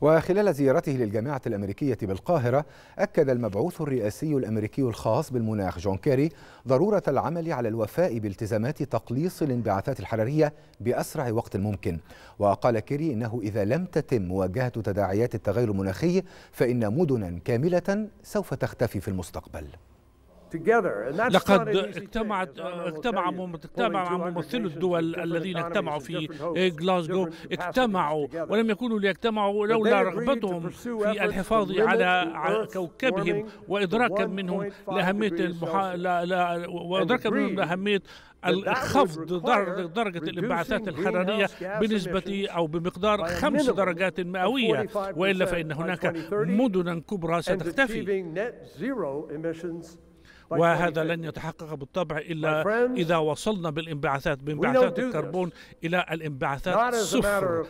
وخلال زيارته للجامعة الأمريكية بالقاهرة أكد المبعوث الرئاسي الأمريكي الخاص بالمناخ جون كيري ضرورة العمل على الوفاء بالتزامات تقليص الانبعاثات الحرارية بأسرع وقت ممكن وقال كيري إنه إذا لم تتم مواجهة تداعيات التغير المناخي فإن مدنا كاملة سوف تختفي في المستقبل لقد اجتمعت اجتمع اجتمع ممثلو الدول الذين اجتمعوا في جلاسكو اجتمعوا ولم يكونوا ليجتمعوا لولا رغبتهم في الحفاظ على كوكبهم وادراكا منهم لاهميه المحا... لا لا وادراكا منهم لاهميه خفض درجة الانبعاثات الحرارية بنسبة أو بمقدار خمس درجات مئوية وإلا فإن هناك مدنا كبرى ستختفي وهذا لن يتحقق بالطبع إلا إذا وصلنا بالانبعاثات بانبعاثات الكربون إلى الانبعاثات الصفر